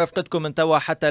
رفقتكم من توا حتى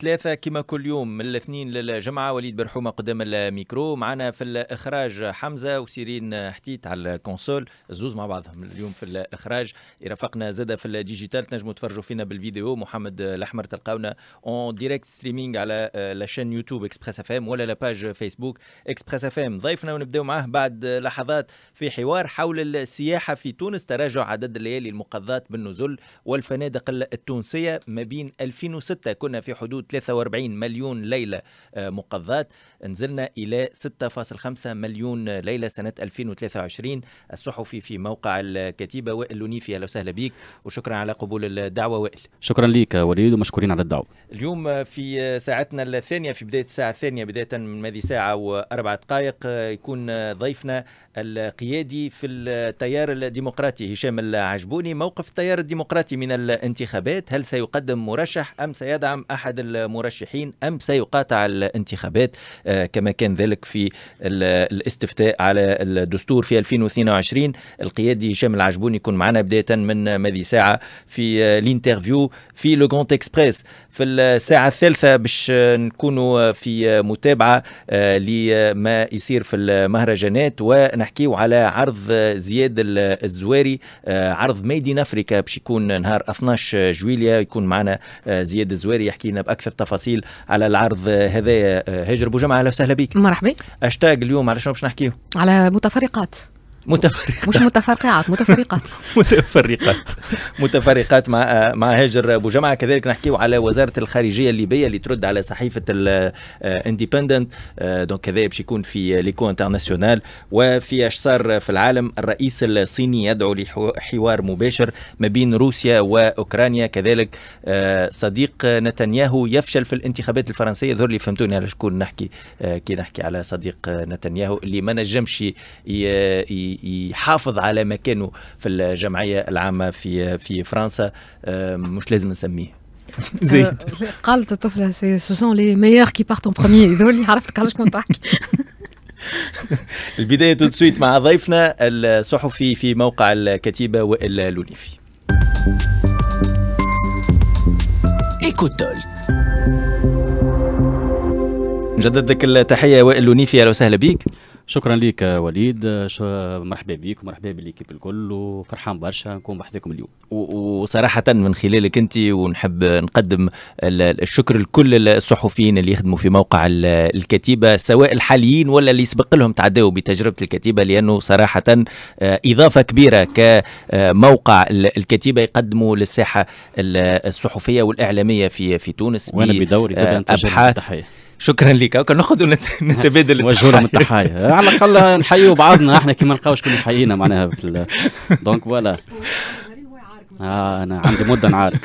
ثلاثة كما كل يوم من الاثنين للجمعة وليد برحومة قدام الميكرو معنا في الإخراج حمزة وسيرين حتيت على الكونسول الزوز مع بعضهم اليوم في الإخراج يرافقنا زادة في الديجيتال تنجموا تفرجوا فينا بالفيديو محمد الأحمر تلقاونا اون ديريكت ستريمينغ على لاشين يوتيوب اكسبريس اف ام ولا لاباج فيسبوك اكسبريس اف ام ضيفنا ونبداو معاه بعد لحظات في حوار حول السياحة في تونس تراجع عدد الليالي المقضاة بالنزل والفنادق التونسية ما بين 2006 كنا في حدود 43 مليون ليله آه، مقضاه نزلنا الى 6.5 مليون ليله سنه 2023 الصحفي في موقع الكتيبه وائل لونيفي اهلا وسهلا بك وشكرا على قبول الدعوه وائل شكرا لك وليد ومشكورين على الدعوه اليوم في ساعتنا الثانيه في بدايه الساعه الثانيه بدايه من هذه ساعه واربع دقائق يكون ضيفنا القيادي في التيار الديمقراطي هشام العجبوني موقف التيار الديمقراطي من الانتخابات هل سيقدم يقدم مرشح أم سيدعم أحد المرشحين أم سيقاطع الانتخابات آه، كما كان ذلك في الاستفتاء على الدستور في 2022 القيادي هشام العجبوني يكون معنا بداية من ماذي ساعة في آه، الانترفيو في لو اكسبريس في الساعة الثالثة باش نكونوا في متابعة آه، لما يصير في المهرجانات ونحكيو على عرض زياد الزواري عرض ميدين افريكا باش يكون نهار 12 جويليا يكون معنا معنا آه، زياد الزواري يحكي لنا باكثر تفاصيل على العرض آه، هذا آه، هاجر بوجمعه اهلا وسهلا بك مرحبا اشتاق اليوم على شنو باش نحكيو على متفرقات متفرقات مش متفرقعات متفرقات متفرقات متفرقات مع مع هاجر ابو جمعه كذلك نحكيو على وزاره الخارجيه الليبيه اللي ترد على صحيفه الاندبندنت آه، آه، دونك كذا باش يكون في ليكو انترناسيونال وفي اش صار في العالم الرئيس الصيني يدعو لحوار مباشر ما بين روسيا واوكرانيا كذلك آه، صديق نتنياهو يفشل في الانتخابات الفرنسيه ظهر لي فهمتوني على شكون نحكي كي نحكي على صديق نتنياهو اللي ما نجمش يحافظ على مكانه في الجمعيه العامه في في فرنسا آه، مش لازم نسميه زيد قالت الطفله سي سوسون لي ميور كي بارتون بروميي ذول اللي عرفتك علاش كنت تحكي البدايه تو مع ضيفنا الصحفي في موقع الكتيبه وائل لونيفي ايكوتول نجدد لك التحيه وائل لونيفي اهلا وسهلا بيك شكرا لك وليد مرحبا بك ومرحبا بالكيب الكل وفرحان برشا نكون بحذاكم اليوم وصراحه من خلالك انت ونحب نقدم الشكر لكل الصحفيين اللي يخدموا في موقع الكتيبه سواء الحاليين ولا اللي سبق لهم تعداوا بتجربه الكتيبه لانه صراحه آه، اضافه كبيره كموقع آه، الكتيبه يقدموا للساحه الصحفيه والاعلاميه في في تونس وانا بدوري آه، ابحاث شكرا لك كنا ناخذ نتبادل وجهوله من التحايا على الاقل نحيوا بعضنا احنا كي ما نلقاوش كل يحيينا معناها دونك فوالا اه انا عندي مده نعارك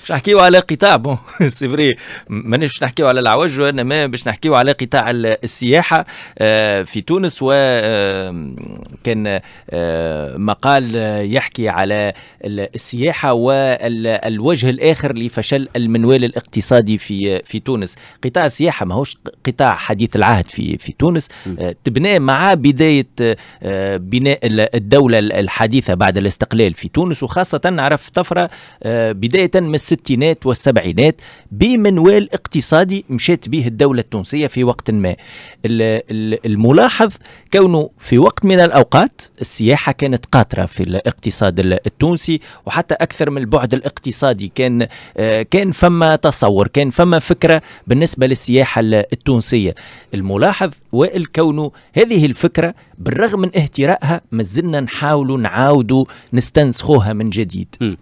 باش نحكيو على قطاع بون سي فري مانيش باش نحكيو على العوج وانما باش نحكيو على قطاع السياحه آه، في تونس وكان آه، مقال يحكي على السياحه والوجه الاخر لفشل المنوال الاقتصادي في في تونس قطاع السياحه ماهوش قطاع حديث العهد في في تونس آه، تبنى مع بدايه بناء الدوله الحديثه بعد الاستقلال في تونس وخاصه عرف طفره بدايه من الستينات والسبعينات بمنوال اقتصادي مشات به الدولة التونسية في وقت ما الملاحظ كونه في وقت من الأوقات السياحة كانت قاطرة في الاقتصاد التونسي وحتى أكثر من البعد الاقتصادي كان آه، كان فما تصور كان فما فكرة بالنسبة للسياحة التونسية الملاحظ وائل كونه هذه الفكرة بالرغم من اهترائها مازلنا نحاول نحاولوا نعاودوا نستنسخوها من جديد م.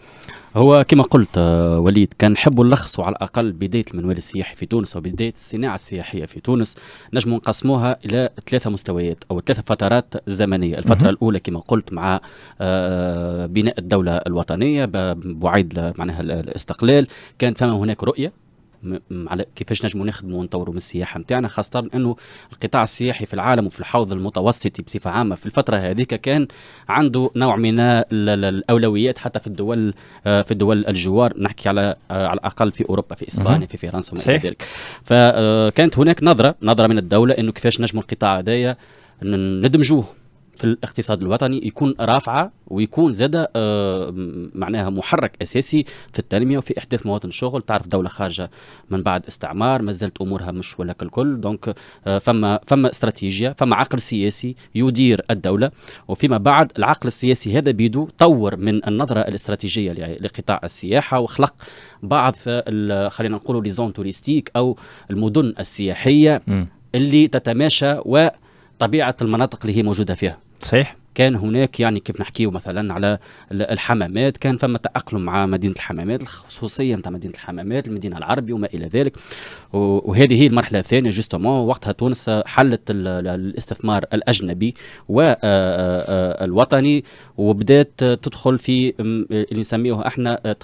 هو كما قلت آه، وليد كان نحبوا نلخصوا على الاقل بدايه المنوال السياحي في تونس او بدايه الصناعه السياحيه في تونس نجموا نقسموها الى ثلاثه مستويات او ثلاثه فترات زمنيه، الفتره الاولى كما قلت مع آه، بناء الدوله الوطنيه بعيد معناها الاستقلال كان فما هناك رؤيه على كيفاش نجموا نخدموا ونطوروا من السياحه نتاعنا خاصه انه القطاع السياحي في العالم وفي الحوض المتوسطي بصفه عامه في الفتره هذيك كان عنده نوع من الاولويات حتى في الدول آه، في الدول الجوار نحكي على آه، على الاقل في اوروبا في اسبانيا في فرنسا وما الى ذلك فكانت آه، هناك نظره نظره من الدوله انه كيفاش نجموا القطاع هذايا ندمجوه في الاقتصاد الوطني يكون رافعه ويكون زاد آه، معناها محرك اساسي في التنميه وفي احداث مواطن الشغل تعرف دوله خارجه من بعد استعمار ما زالت امورها مش ولا كالكل دونك آه، فما فما استراتيجيه فما عقل سياسي يدير الدوله وفيما بعد العقل السياسي هذا بيدو طور من النظره الاستراتيجيه لقطاع السياحه وخلق بعض خلينا نقولوا ليزون توريستيك او المدن السياحيه م. اللي تتماشى و طبيعه المناطق اللي هي موجوده فيها صحيح كان هناك يعني كيف نحكيه مثلا على الحمامات كان فما تأقلم مع مدينة الحمامات الخصوصية نتاع مدينة الحمامات المدينة العربية وما إلى ذلك وهذه هي المرحلة الثانية جوستومون وقتها تونس حلت الاستثمار الأجنبي والوطني آه، آه، آه، وبدات تدخل في اللي نسميه احنا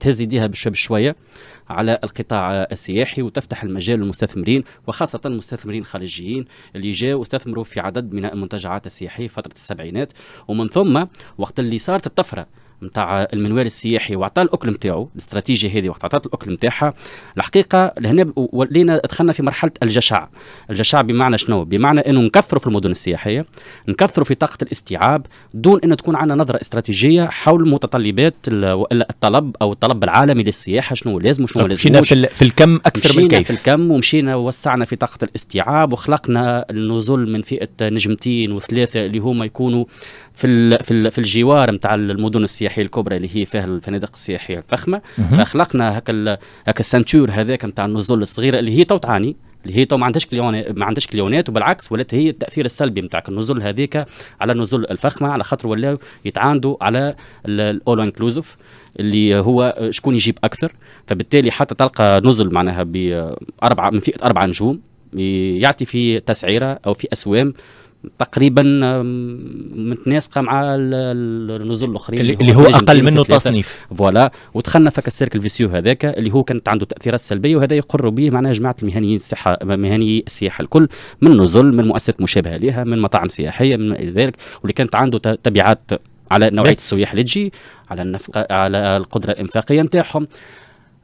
تهز يديها بشوية على القطاع السياحي وتفتح المجال للمستثمرين وخاصة المستثمرين الخارجيين اللي جاوا واستثمروا في عدد من المنتجعات السياحية فترة السبعينات التسعينات ومن ثم وقت اللي صارت الطفره نتاع المنوال السياحي وعطى الاكل نتاعو الاستراتيجيه هذه وقت عطات الاكل نتاعها الحقيقه لهنا ولينا دخلنا في مرحله الجشع الجشع بمعنى شنو بمعنى انه نكثروا في المدن السياحيه نكثروا في طاقه الاستيعاب دون ان تكون عندنا نظره استراتيجيه حول متطلبات والا الطلب او الطلب العالمي للسياحه شنو لازم وشنو لازم مشينا في, في الكم اكثر من كيف في الكم ومشينا وسعنا في طاقه الاستيعاب وخلقنا النزول من فئه نجمتين وثلاثه اللي هما يكونوا في في, في الجوار نتاع المدن السياحيه الكبرى اللي هي فيها الفنادق السياحيه الفخمه خلقنا هكا هكا السنتور هذاك نتاع النزول الصغيره اللي هي تو تعاني اللي هي تو ما عندهاش كليونات ما عندهاش كليونات وبالعكس ولات هي التاثير السلبي نتاعك النزول هذيك على النزول الفخمه على خاطر ولاو يتعاندوا على الاول انكلوزيف اللي هو شكون يجيب اكثر فبالتالي حتى تلقى نزل معناها باربعه من فئه اربع نجوم يعطي في تسعيره او في اسوام تقريبا متناسقه مع النزول الاخرين اللي, اللي هو اقل منه تصنيف فوالا ودخلنا فك السيركل الفيسيو هذاك اللي هو كانت عنده تاثيرات سلبيه وهذا يقر به معناها جماعه المهنيين الصحه مهني السياحه الكل من نزول من مؤسسات مشابهه لها من مطاعم سياحيه من ذلك واللي كانت عنده تبعات على نوعيه السياح اللي تجي على النفقه على القدره الانفاقيه نتاعهم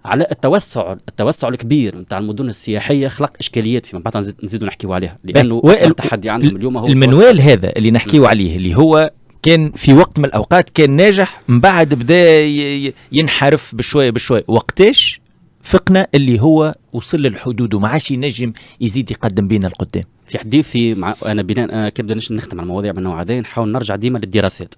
على التوسع التوسع الكبير نتاع المدن السياحيه خلق اشكاليات فيما بعد نزيدوا نحكيو عليها لانه التحدي عندهم اليوم هو المنوال هذا اللي نحكيو عليه اللي هو كان في وقت من الاوقات كان ناجح من بعد بدا ينحرف بشويه بشويه وقتاش فقنا اللي هو وصل للحدود وما عادش ينجم يزيد يقدم بينا القدام في حديثي مع انا بناء انا آه، كنبدا نخدم على المواضيع من نوع نحاول نرجع ديما للدراسات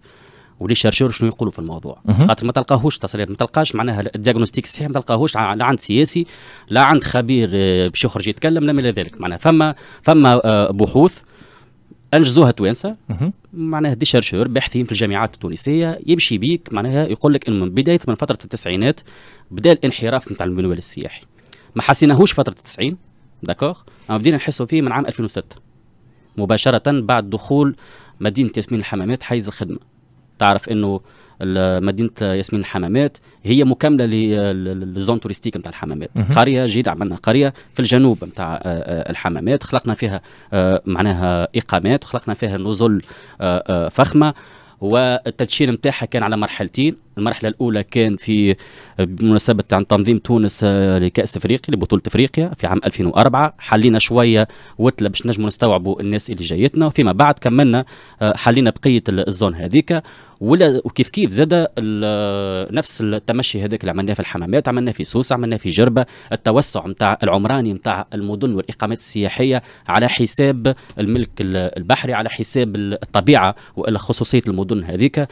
ولي شارشور شنو يقولوا في الموضوع خاطر ما تلقاهوش تصريح ما تلقاش معناها الدياغنوستيك صحيح ما تلقاهوش لا عند سياسي لا عند خبير آه، باش يخرج يتكلم لا من ذلك معناها فما فما آه، بحوث انجزوها توانسه معناها دي شارشور باحثين في الجامعات التونسيه يمشي بيك معناها يقول لك انه من بدايه من فتره التسعينات بدا الانحراف نتاع المنوال السياحي ما حسيناهوش فتره التسعين داكوغ اما بدينا نحسوا فيه من عام 2006 مباشره بعد دخول مدينه ياسمين الحمامات حيز الخدمه تعرف انه مدينه ياسمين الحمامات هي مكمله للزون توريستيك نتاع الحمامات قريه جيد عملنا قريه في الجنوب نتاع آه، آه، الحمامات خلقنا فيها آه، معناها اقامات خلقنا فيها نزل فخمه والتدشين نتاعها كان على مرحلتين المرحله الاولى كان في بمناسبه عن تنظيم تونس لكاس افريقيا لبطوله افريقيا في عام 2004 حلينا شويه وتله باش نجموا نستوعبوا الناس اللي جايتنا وفيما بعد كملنا حلينا بقيه الزون هذيك ولا وكيف كيف زاد نفس التمشي هذاك اللي عملناه في الحمامات عملناه في سوسه عملناه في جربه التوسع نتاع العمراني نتاع المدن والاقامات السياحيه على حساب الملك البحري على حساب الطبيعه خصوصيه المدن هذيك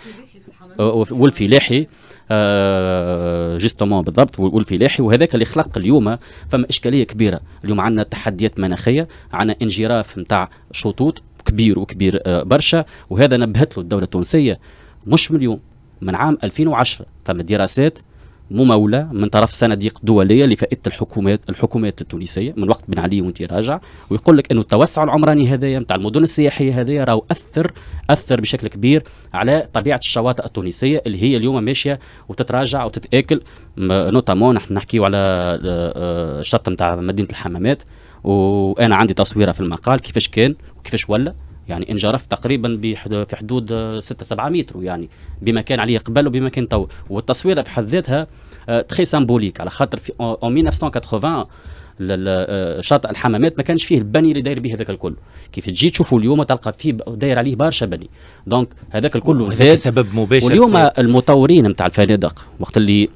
والفلاحي آه جيستومون بالضبط والفلاحي وهذاك اللي خلق اليوم فما اشكاليه كبيره اليوم عندنا تحديات مناخيه عندنا انجراف نتاع شطوط كبير وكبير آه، برشا وهذا نبهت له الدوله التونسيه مش من اليوم من عام 2010 فما دراسات ممولة من طرف صناديق دولية لفائدة الحكومات الحكومات التونسية من وقت بن علي وانت راجع ويقول لك انه التوسع العمراني هذايا نتاع المدن السياحية هذايا راهو أثر أثر بشكل كبير على طبيعة الشواطئ التونسية اللي هي اليوم ماشية وتتراجع وتتآكل نوتامون نحن نحكيو على الشط آه، آه، نتاع مدينة الحمامات وانا عندي تصويره في المقال كيفاش كان وكيفاش ولا يعني انجرف تقريبا في حدود 6 7 متر يعني بمكان عليه قبل وبمكان تو والتصويره في حد ذاتها تخي آه، سامبوليك على خاطر في 1980 آه، شاطئ الحمامات ما كانش فيه البني اللي داير به هذاك الكل كيف تجي تشوفه اليوم تلقى فيه داير عليه برشا بني دونك هذاك الكل زاد سبب مباشر واليوم المطورين نتاع الفنادق وقت اللي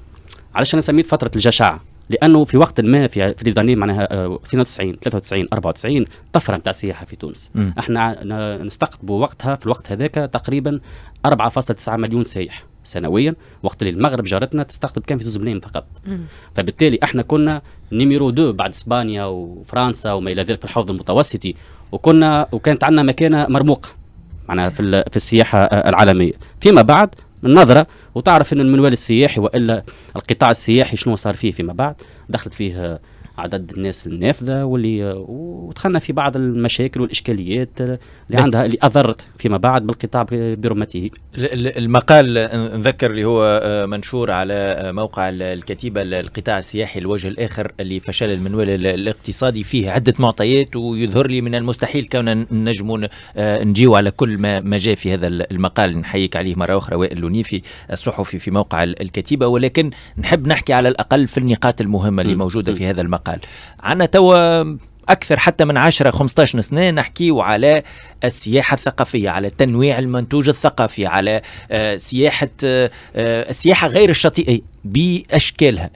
علاش انا سميت فتره الجشع لانه في وقت ما في في ليزاني معناها 92 93 94 طفره نتاع السياحه في تونس م. احنا نستقطبوا وقتها في الوقت هذاك تقريبا 4.9 مليون سائح سنويا وقت اللي المغرب جارتنا تستقطب كان في زوز ملايين فقط م. فبالتالي احنا كنا نيميرو دو بعد اسبانيا وفرنسا وما الى ذلك في الحوض المتوسطي وكنا وكانت عندنا مكانه مرموقه معناها في في السياحه آه، العالميه فيما بعد من نظره وتعرف ان المنوال السياحي والا القطاع السياحي شنو صار فيه فيما بعد دخلت فيه عدد الناس النافذه واللي ودخلنا في بعض المشاكل والاشكاليات اللي عندها اللي اضرت فيما بعد بالقطاع برمته. المقال نذكر اللي هو آه، منشور على آه، موقع الكتيبه القطاع السياحي الوجه الاخر اللي فشل المنوال الاقتصادي فيه عده معطيات ويظهر لي من المستحيل كوننا نجم آه، نجيو على كل ما ما جاء في هذا المقال نحييك عليه مره اخرى وائل لونيفي الصحفي في موقع الكتيبه ولكن نحب نحكي على الاقل في النقاط المهمه اللي موجوده في هذا المقال الأقل عنا توا أكثر حتى من 10 15 سنة نحكيو على السياحة الثقافية على تنويع المنتوج الثقافي على آه، سياحة السياحة آه، آه، غير الشاطئية بأشكالها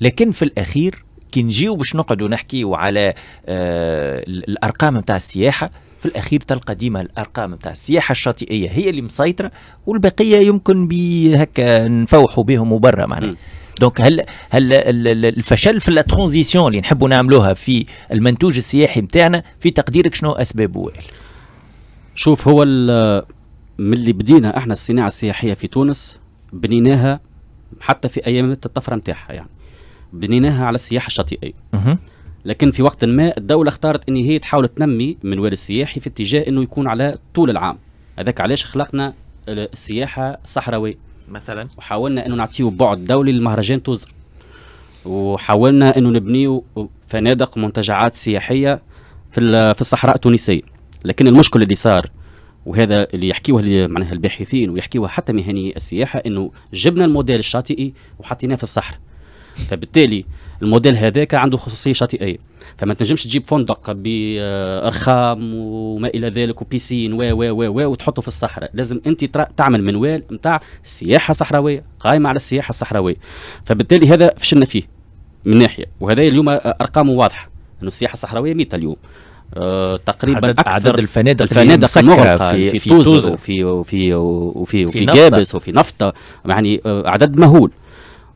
لكن في الأخير كي نجيو باش نقعدوا نحكيو على الأرقام نتاع السياحة في الاخير تلقى ديما الارقام نتاع السياحه الشاطئيه هي اللي مسيطره والبقيه يمكن بهكا نفوحوا بهم وبرا معناها دونك هل هل الفشل في الترانزيسيون اللي نحبوا نعملوها في المنتوج السياحي نتاعنا في تقديرك شنو اسبابه شوف هو من اللي بدينا احنا الصناعه السياحيه في تونس بنيناها حتى في ايام الطفره نتاعها يعني بنيناها على السياحه الشاطئيه لكن في وقت ما الدوله اختارت ان هي تحاول تنمي المنوال السياحي في اتجاه انه يكون على طول العام هذاك علاش خلقنا السياحه الصحراويه مثلا وحاولنا انه نعطيه بعد دولي للمهرجان توز وحاولنا انه نبنيه فنادق منتجعات سياحيه في في الصحراء التونسيه لكن المشكل اللي صار وهذا اللي يحكيوه اللي معناها الباحثين ويحكيوه حتى مهنيي السياحه انه جبنا الموديل الشاطئي وحطيناه في الصحراء فبالتالي الموديل هذاك عنده خصوصيه شاطئيه فما تنجمش تجيب فندق بارخام وما الى ذلك وبيسين و و و و وتحطه في الصحراء لازم انت تعمل منوال نتاع سياحه صحراويه قائمه على السياحه الصحراويه فبالتالي هذا فشلنا فيه من ناحيه وهذا اليوم ارقامه واضحه انه السياحه الصحراويه ميته اليوم أه تقريبا عدد اكثر الفنادق الفنادق المغلقه في, في, في توزر وفي وفي وفي, وفي, وفي جابس وفي نفطه يعني آه، عدد مهول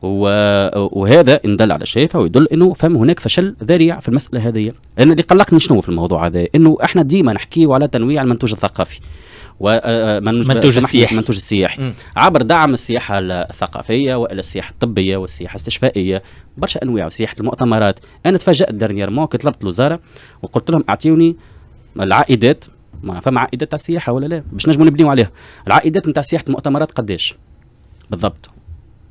وهذا إن دل على شيء فهو يدل انه فهم هناك فشل ذريع في المساله هذه لان اللي قلقني شنو في الموضوع هذا انه احنا ديما نحكيه على تنويع المنتوج الثقافي ومنتوج آه، آه، السياحي المنتوج السياحي م. عبر دعم السياحه الثقافيه والى السياحه الطبيه والسياحه الاستشفائيه برشا انواع وسياحه المؤتمرات انا تفاجات دارنيير كي طلبت الوزاره وقلت لهم اعطيوني العائدات ما فما عائدات تاع السياحه ولا لا باش نجموا نبنيو عليها العائدات نتاع سياحه المؤتمرات قداش بالضبط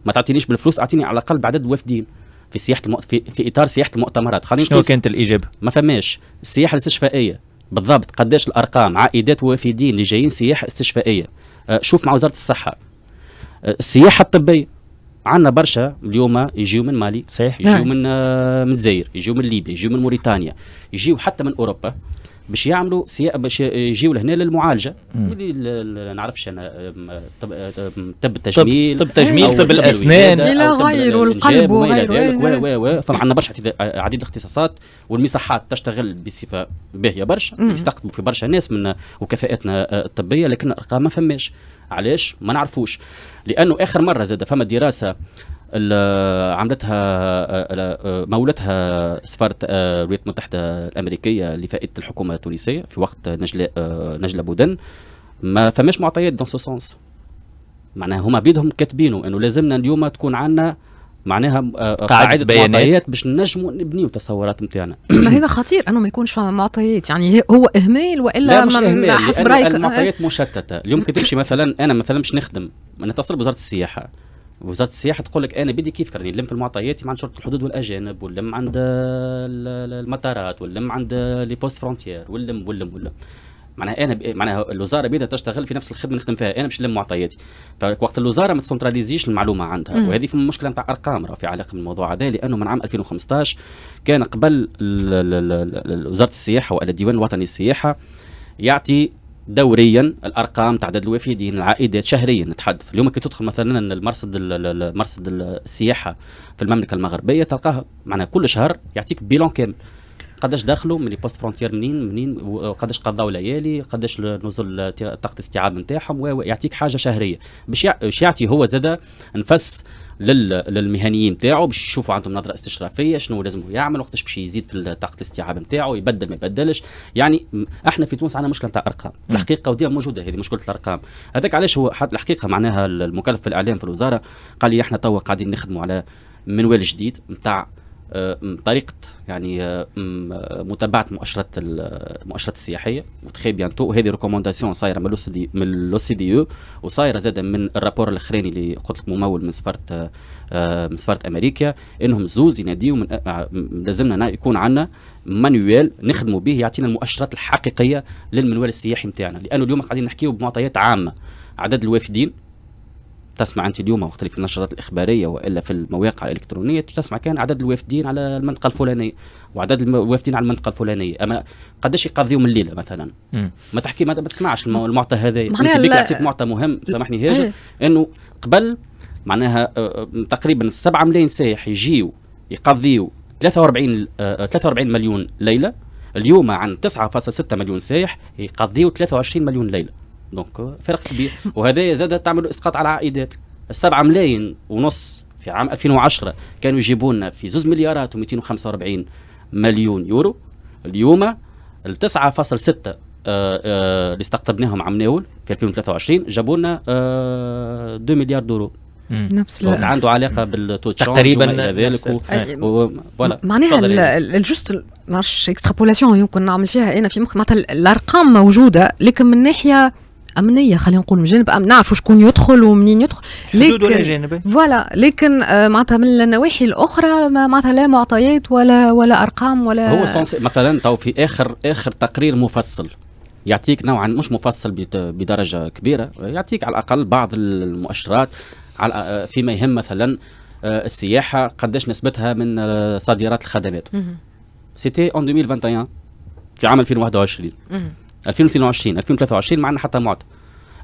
ما تعطينيش بالفلوس اعطيني على الاقل بعدد وفدين في سياحه المؤ... في... في اطار سياحه المؤتمرات خلينا شنو كانت الاجابه؟ ما فماش السياحه الاستشفائيه بالضبط قداش الارقام عائدات وافدين اللي جايين سياحه استشفائيه أه شوف مع وزاره الصحه أه السياحه الطبيه عندنا برشا اليوم يجيو من مالي صحيح يجيو نعم. من آه من الجزائر يجيو من ليبيا يجيو من موريتانيا يجيو حتى من اوروبا باش يعملوا سياق باش يجيو لهنا للمعالجه اللي نعرفش انا طب, طب طب التجميل طب, الاسنان الى غير القلب وغيره و و فما عندنا برشا عديد الاختصاصات والمصحات تشتغل بصفه باهيه برشا يستقطبوا في برشا ناس من وكفاءاتنا الطبيه لكن الارقام ما فماش علاش ما نعرفوش لانه اخر مره زاد فما دراسه عملتها مولتها سفاره آه، الولايات المتحده الامريكيه لفائده الحكومه التونسيه في وقت نجله آه، نجله بودن ما فماش معطيات دون سو سونس معناها هما بيدهم كاتبينه انه لازمنا اليوم تكون عندنا معناها آه، قاعدة بيانات باش نجموا نبنيو تصورات نتاعنا ما هذا خطير انه ما يكونش فما معطيات يعني هو اهمال والا مش إهمال حسب رايك المعطيات مشتته اليوم كي تمشي مثلا انا مثلا باش نخدم نتصل بوزاره السياحه وزاره السياحه تقول لك انا بدي كيف كرني نلم في المعطيات مع شرطه الحدود والاجانب ونلم عند المطارات ونلم عند لي بوست فرونتيير ونلم ونلم ونلم معناها انا معناها الوزاره بدها تشتغل في نفس الخدمه اللي نخدم فيها انا باش نلم معطياتي فوقت الوزاره ما تسنتراليزيش المعلومه عندها مم. وهذه في مشكله نتاع ارقام راه في علاقه بالموضوع هذا لانه من عام 2015 كان قبل وزاره السياحه ولا الديوان الوطني للسياحه يعطي دوريا الارقام تعداد الوافدين العائدات شهريا نتحدث اليوم كي تدخل مثلا المرصد مرصد السياحه في المملكه المغربيه تلقاها معناها كل شهر يعطيك بيلون كامل قداش دخلوا من لي بوست فرونتير منين منين قداش قضاو ليالي قداش نزل طاقه الاستيعاب نتاعهم ويعطيك حاجه شهريه باش يعطي هو زاده نفس للمهنيين نتاعو باش يشوفوا عندهم نظره استشرافيه شنو لازم يعمل وقتاش باش يزيد في طاقه الاستيعاب نتاعو يبدل ما يبدلش يعني احنا في تونس عندنا مشكله نتاع ارقام الحقيقه وديما موجوده هذه مشكله الارقام هذاك علاش هو حتى الحقيقه معناها المكلف في الاعلام في الوزاره قال لي احنا توا قاعدين نخدموا على منوال جديد نتاع آه، طريقه يعني آه، آه، متابعه مؤشرات المؤشرات السياحيه وتخي بيانتو وهذه ريكومونداسيون صايره من لو سي دي يو وصايره زاده من الرابور الاخراني اللي قلت لك ممول من سفاره من سفاره امريكا انهم زوز يناديو من لازمنا يكون عندنا مانويل نخدموا به يعطينا المؤشرات الحقيقيه للمنوال السياحي نتاعنا لانه اليوم قاعدين نحكيو بمعطيات عامه عدد الوافدين تسمع انت اليوم وقت في النشرات الاخباريه والا في المواقع الالكترونيه تسمع كان عدد الوافدين على المنطقه الفلانيه وعدد الوافدين على المنطقه الفلانيه اما قداش يقضيو من الليله مثلا مم. ما تحكي ما تسمعش المعطى هذا انت بك اعطيت معطى مهم سامحني هاجر إيه. انه قبل معناها آه، آه، تقريبا 7 ملايين سائح يجيو يقضيو 43 43 آه، مليون ليله اليوم عن 9.6 مليون سائح يقضيو 23 مليون ليله دونك فرق كبير وهذا زاد تعمل اسقاط على عائدات السبعة ملايين ونص في عام 2010 كانوا يجيبوا لنا في زوز مليارات و245 مليون يورو اليوم ال 9.6 آه، آه، اللي استقطبناهم عام ناول في 2023 جابوا لنا 2 آه، مليار دورو نفس عنده علاقه بالتو تقريبا ذلك فوالا معناها الجست نعرفش اكسترابولاسيون يمكن نعمل فيها انا في مخي معناتها الارقام موجوده لكن من ناحيه امنيه خلينا نقول من جانب امن نعرفوا شكون يدخل ومنين يدخل لكن فوالا لكن آه، معناتها من النواحي الاخرى معناتها لا معطيات ولا ولا ارقام ولا هو مثلا تو في اخر اخر تقرير مفصل يعطيك نوعا مش مفصل بدرجه كبيره يعطيك على الاقل بعض المؤشرات على آه، فيما يهم مثلا آه، السياحه قداش نسبتها من صادرات الخدمات سيتي اون 2021 في عام 2021 2022 2023 ما عندنا حتى معطى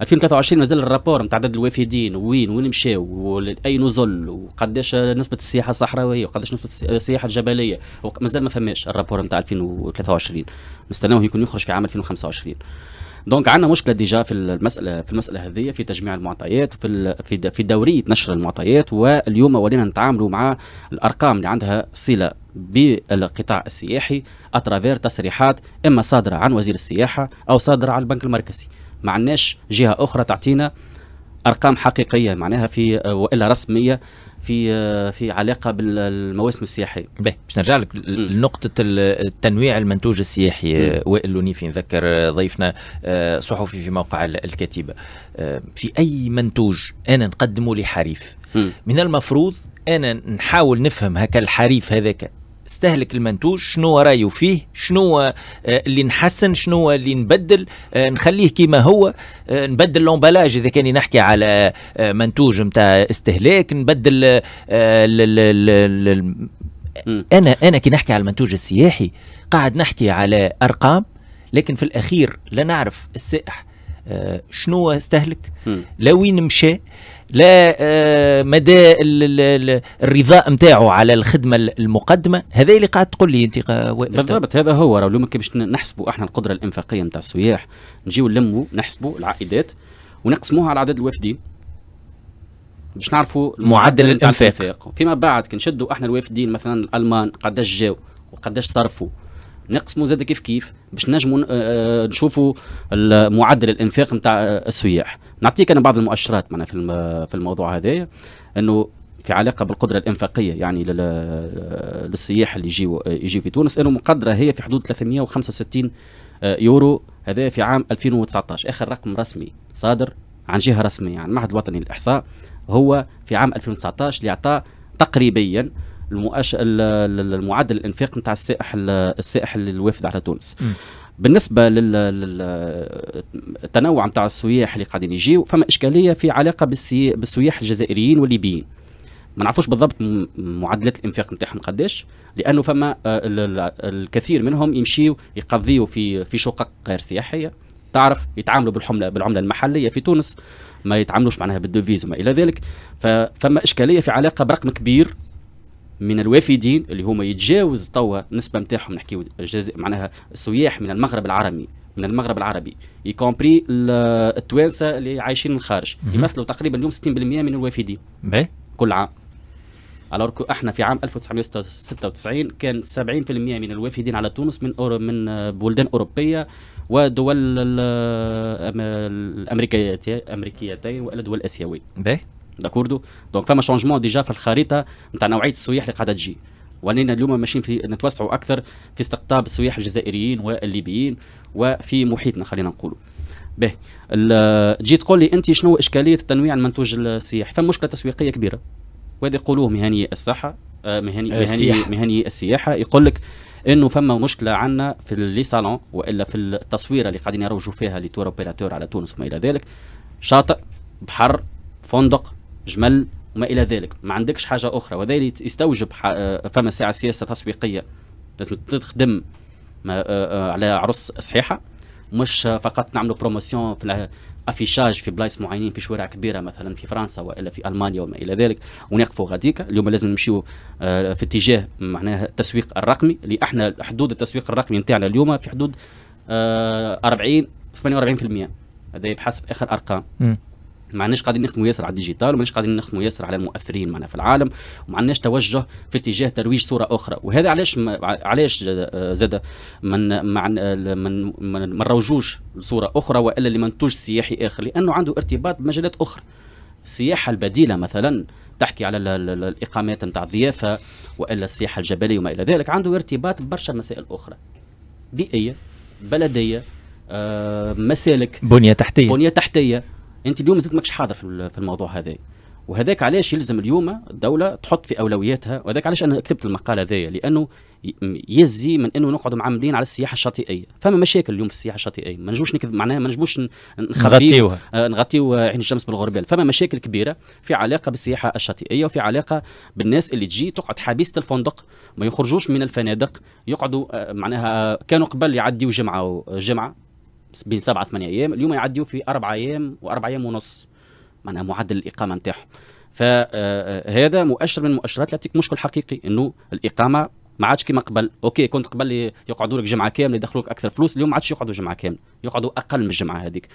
2023 مازال الرابور نتاع عدد الوافدين وين وين مشاو واي نزل وقداش نسبه السياحه الصحراويه وقداش نسبه السياحه الجبليه مازال ما فماش الرابور نتاع 2023 نستناوه يكون يخرج في عام 2025 دونك عندنا مشكله ديجا في المساله في المساله هذه في تجميع المعطيات وفي في دوريه نشر المعطيات واليوم ولينا نتعاملوا مع الارقام اللي عندها صله بالقطاع السياحي اترافير تصريحات اما صادره عن وزير السياحه او صادره عن البنك المركزي ما عندناش جهه اخرى تعطينا ارقام حقيقيه معناها في والا رسميه في في علاقه بالمواسم السياحيه. باهي باش نرجع لك لنقطه التنويع المنتوج السياحي آه، وائل لونيفي نذكر آه، ضيفنا آه، صحفي في موقع الكتيبه في اي منتوج انا نقدمه لحريف من المفروض انا نحاول نفهم هكا الحريف هذاك استهلك المنتوج شنو رايه فيه شنو آه، اللي نحسن شنو اللي نبدل آه، نخليه كيما هو آه، نبدل لومبلاج اذا كان نحكي على منتوج نتاع استهلاك نبدل انا انا كي نحكي على المنتوج السياحي قاعد نحكي على ارقام لكن في الاخير لا نعرف السائح شنو استهلك لوين مشى لا آه، مدى الرضاء نتاعو على الخدمه المقدمه هذا اللي قاعد تقول لي انت بالضبط هذا هو راه لو باش نحسبوا احنا القدره الانفاقيه نتاع السياح نجيو نلموا نحسبوا العائدات ونقسموها على عدد الوافدين باش نعرفوا معدل الانفاق فيما بعد كنشدوا احنا الوافدين مثلا الالمان قداش جاو وقداش صرفوا نقسموا زاد كيف كيف باش نجموا آه، آه، نشوفوا معدل الانفاق نتاع السياح نعطيك انا بعض المؤشرات معنا في في الموضوع هذا انه في علاقه بالقدره الانفاقيه يعني للسياح اللي يجيو يجيو في تونس انه مقدره هي في حدود 365 آه، يورو هذا في عام 2019 اخر رقم رسمي صادر عن جهه رسميه عن يعني المعهد الوطني للاحصاء هو في عام 2019 اللي اعطى تقريبيا المؤش... المعدل الانفاق نتاع السائح السائح الوافد على تونس بالنسبه للتنوع نتاع السياح اللي قاعدين يجيو فما اشكاليه في علاقه بالسي... بالسياح الجزائريين والليبيين ما نعرفوش بالضبط معدلات الانفاق نتاعهم قداش لانه فما آه، الكثير منهم يمشيو يقضيو في في شقق غير سياحيه تعرف يتعاملوا بالحمله بالعمله المحليه في تونس ما يتعاملوش معناها بالدوفيز وما الى ذلك فما اشكاليه في علاقه برقم كبير من الوافدين اللي هما يتجاوز توا النسبه نتاعهم نحكيو معناها السياح من المغرب العربي من المغرب العربي يكومبري التوانسه اللي عايشين من الخارج يمثلوا تقريبا اليوم 60% من الوافدين كل عام الوغ احنا في عام 1996 كان 70% من الوافدين على تونس من أورو من بلدان اوروبيه ودول الامريكيتين والا دول اسيويه. باهي داكوردو دونك فما شونجمون ديجا في الخريطه نتاع نوعيه السياح اللي قاعده تجي ولينا اليوم ماشيين في نتوسعوا اكثر في استقطاب السياح الجزائريين والليبيين وفي محيطنا خلينا نقولوا به تجي تقول لي انت شنو اشكاليه تنويع المنتوج السياحي فما مشكله تسويقيه كبيره وهذا يقولوه مهني الصحه آه، مهني آه، مهني مهني السياحه يقول لك انه فما مشكله عندنا في لي صالون والا في التصويره اللي قاعدين يروجوا فيها لي تور اوبيراتور على تونس وما الى ذلك شاطئ بحر فندق جمل وما الى ذلك ما عندكش حاجه اخرى اللي يستوجب آه، فما ساعه سياسه تسويقيه لازم تخدم آه، آه، على عرس صحيحه مش فقط نعملوا بروموسيون في افيشاج في بلايص معينين في شوارع كبيره مثلا في فرنسا والا في المانيا وما الى ذلك ونقفوا غاديكا اليوم لازم نمشيو في اتجاه معناها التسويق الرقمي اللي احنا حدود التسويق الرقمي نتاعنا اليوم في حدود 40 48% هذا بحسب اخر ارقام ما عندناش قاعدين نخدموا ياسر على الديجيتال وماناش قاعدين نخدموا ياسر على المؤثرين معنا في العالم وما عندناش توجه في اتجاه ترويج صوره اخرى وهذا علاش علاش آه، زاد من من من نروجوش لصوره اخرى والا لمنتوج سياحي اخر لانه عنده ارتباط بمجالات اخرى السياحه البديله مثلا تحكي على الاقامات نتاع الضيافه والا السياحه الجبليه وما الى ذلك عنده ارتباط ببرشا مسائل اخرى بيئيه بلديه آه مسالك بنيه تحتيه بنيه تحتيه انت اليوم زدت ماكش حاضر في الموضوع هذا وهذاك علاش يلزم اليوم الدوله تحط في اولوياتها وهذاك علاش انا كتبت المقال هذايا لانه يزي من انه نقعد معاملين على السياحه الشاطئيه فما مشاكل اليوم في السياحه الشاطئيه ما نجموش نكذب معناها ما نجموش نغطيوها آه، نغطيو آه، عين الشمس بالغربال فما مشاكل كبيره في علاقه بالسياحه الشاطئيه وفي علاقه بالناس اللي تجي تقعد حبيسه الفندق ما يخرجوش من الفنادق يقعدوا آه، معناها كانوا قبل يعديوا جمعه جمعه بين سبعة ثمانية أيام اليوم يعديوا في أربع أيام وأربع أيام ونص معناها معدل الإقامة نتاعهم فهذا آه، آه، مؤشر من المؤشرات اللي مشكل حقيقي انه الاقامه ما عادش كيما قبل اوكي كنت قبل يقعدوا لك جمعه كامله يدخلوك اكثر فلوس اليوم ما عادش يقعدوا جمعه كامله يقعدوا اقل من الجمعه هذيك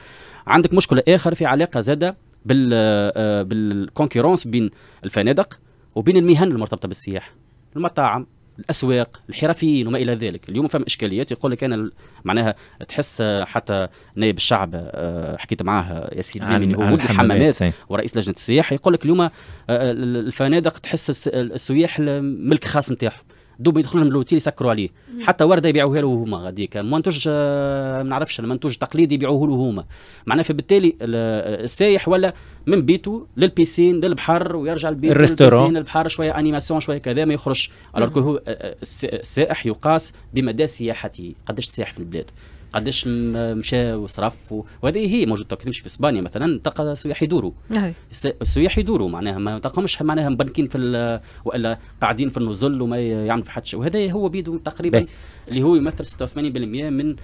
عندك مشكله اخر في علاقه زاده بال آه، بالكونكورونس بين الفنادق وبين المهن المرتبطه بالسياحه المطاعم الاسواق الحرفيين وما الى ذلك اليوم فهم اشكاليات يقول لك انا معناها تحس حتى نائب الشعب آه، حكيت معاه ياسين اليمني هو مدير الحمامات ورئيس لجنه السياحه يقول لك اليوم آه، الفنادق تحس السياح ملك خاص نتاعهم دوب يدخل لهم لوتيل يسكروا عليه حتى ورده يبيعوها له هما غاديك منتج آه، ما نعرفش منتج تقليدي يبيعوه له هما معناها فبالتالي آه، السايح ولا من بيته للبيسين للبحر ويرجع البيت للبيسين للبحر شويه انيماسيون شويه كذا ما يخرج هو آه، السائح يقاس بمدى سياحته قداش سائح في البلاد قداش مشى وصرف وهذه هي موجوده كي تمشي في اسبانيا مثلا تلقى سياح يدوروا نعم. السياح يدوروا معناها ما تلقاهمش معناها مبنكين في والا قاعدين في النزل وما يعملوا في حد شيء وهذا هو بيدو تقريبا بي. اللي هو يمثل 86% من من